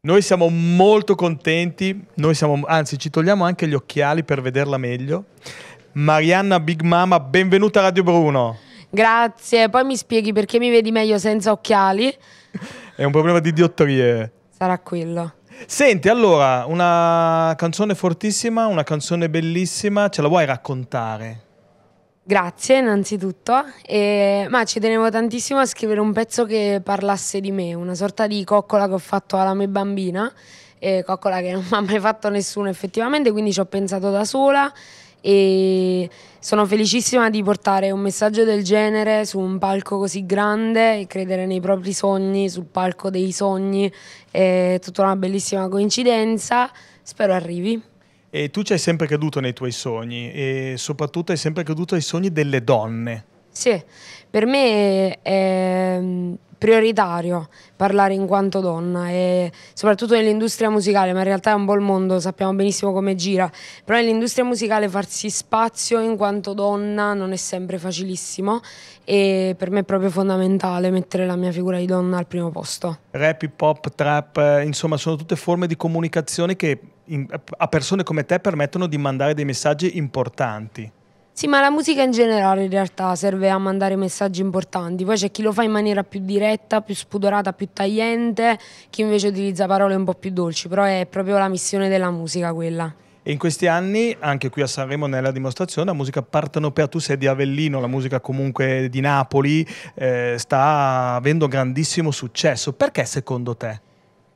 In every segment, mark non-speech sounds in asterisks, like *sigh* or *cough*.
Noi siamo molto contenti, siamo, anzi ci togliamo anche gli occhiali per vederla meglio. Marianna Big Mama, benvenuta a Radio Bruno. Grazie, poi mi spieghi perché mi vedi meglio senza occhiali. È un problema di diottrie. Sarà quello. Senti, allora, una canzone fortissima, una canzone bellissima, ce la vuoi raccontare? Grazie innanzitutto, e, ma ci tenevo tantissimo a scrivere un pezzo che parlasse di me, una sorta di coccola che ho fatto alla mia bambina, eh, coccola che non mi *laughs* ha mai fatto nessuno effettivamente, quindi ci ho pensato da sola e sono felicissima di portare un messaggio del genere su un palco così grande e credere nei propri sogni, sul palco dei sogni, è tutta una bellissima coincidenza, spero arrivi. E tu ci hai sempre creduto nei tuoi sogni e soprattutto hai sempre creduto ai sogni delle donne. Sì, per me è ehm, prioritario parlare in quanto donna e soprattutto nell'industria musicale, ma in realtà è un po' mondo, sappiamo benissimo come gira, però nell'industria musicale farsi spazio in quanto donna non è sempre facilissimo e per me è proprio fondamentale mettere la mia figura di donna al primo posto. Rap, hip hop, trap, eh, insomma sono tutte forme di comunicazione che in, a persone come te permettono di mandare dei messaggi importanti. Sì, ma la musica in generale in realtà serve a mandare messaggi importanti. Poi c'è chi lo fa in maniera più diretta, più spudorata, più tagliente, chi invece utilizza parole un po' più dolci, però è proprio la missione della musica quella. E in questi anni, anche qui a Sanremo nella dimostrazione, la musica partenopea, tu sei di Avellino, la musica comunque di Napoli, eh, sta avendo grandissimo successo. Perché secondo te?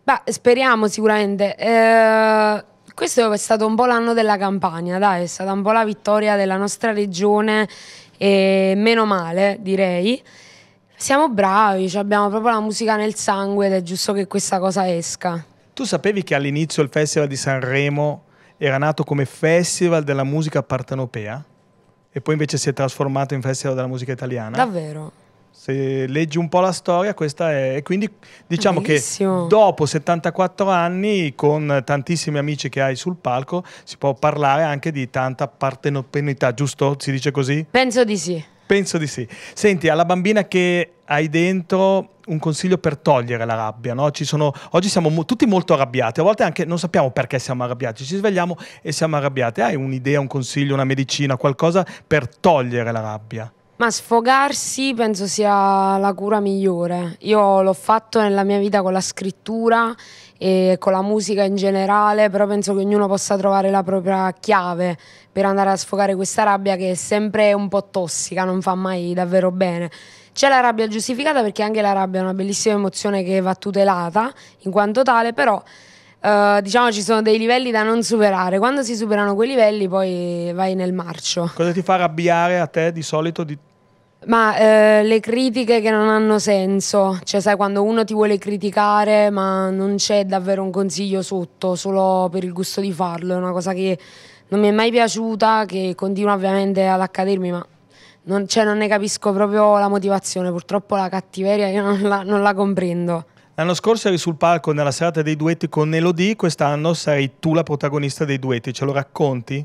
Beh, speriamo sicuramente. Eh, questo è stato un po' l'anno della campagna, dai, è stata un po' la vittoria della nostra regione e meno male, direi. Siamo bravi, cioè abbiamo proprio la musica nel sangue ed è giusto che questa cosa esca. Tu sapevi che all'inizio il Festival di Sanremo era nato come Festival della musica partenopea e poi invece si è trasformato in Festival della musica italiana? Davvero? Se leggi un po' la storia, questa è. E quindi diciamo Bellissimo. che dopo 74 anni, con tantissimi amici che hai sul palco, si può parlare anche di tanta partenopenità, giusto? Si dice così? Penso di sì. Penso di sì. Senti, alla bambina che hai dentro un consiglio per togliere la rabbia, no? sono, oggi siamo mo tutti molto arrabbiati, a volte anche non sappiamo perché siamo arrabbiati, ci svegliamo e siamo arrabbiati. Hai un'idea, un consiglio, una medicina, qualcosa per togliere la rabbia? Ma sfogarsi penso sia la cura migliore. Io l'ho fatto nella mia vita con la scrittura e con la musica in generale, però penso che ognuno possa trovare la propria chiave per andare a sfogare questa rabbia che è sempre un po' tossica, non fa mai davvero bene. C'è la rabbia giustificata perché anche la rabbia è una bellissima emozione che va tutelata in quanto tale, però eh, diciamo ci sono dei livelli da non superare. Quando si superano quei livelli, poi vai nel marcio. Cosa ti fa arrabbiare a te di solito? Di... Ma uh, le critiche che non hanno senso, cioè sai quando uno ti vuole criticare ma non c'è davvero un consiglio sotto, solo per il gusto di farlo, è una cosa che non mi è mai piaciuta, che continua ovviamente ad accadermi, ma non, cioè, non ne capisco proprio la motivazione, purtroppo la cattiveria io non la, non la comprendo. L'anno scorso eri sul palco nella serata dei duetti con Elodie, quest'anno sarai tu la protagonista dei duetti, ce lo racconti?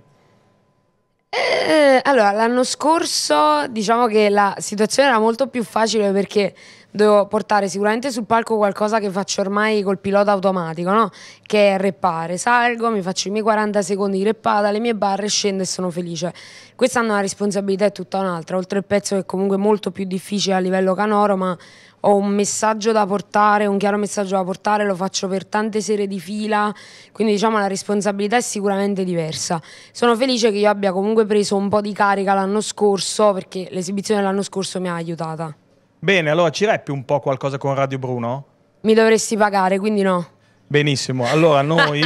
Eh, allora, l'anno scorso diciamo che la situazione era molto più facile perché devo portare sicuramente sul palco qualcosa che faccio ormai col pilota automatico, no? che è reppare. Salgo, mi faccio i miei 40 secondi di reppata, le mie barre, scendo e sono felice. Quest'anno una responsabilità è tutta un'altra, oltre al pezzo che è comunque molto più difficile a livello canoro, ma ho un messaggio da portare, un chiaro messaggio da portare, lo faccio per tante sere di fila, quindi diciamo la responsabilità è sicuramente diversa. Sono felice che io abbia comunque preso un po' di carica l'anno scorso perché l'esibizione dell'anno scorso mi ha aiutata. Bene, allora ci reppi un po' qualcosa con Radio Bruno? Mi dovresti pagare, quindi no. Benissimo, allora noi *laughs*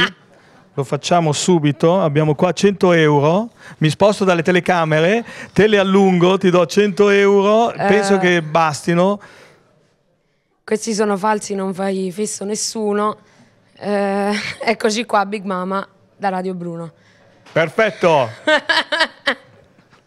lo facciamo subito, abbiamo qua 100 euro, mi sposto dalle telecamere, te le allungo, ti do 100 euro, eh... penso che bastino. Questi sono falsi, non fai fisso nessuno. Eh, *laughs* eccoci qua, Big Mama da Radio Bruno. Perfetto! *laughs*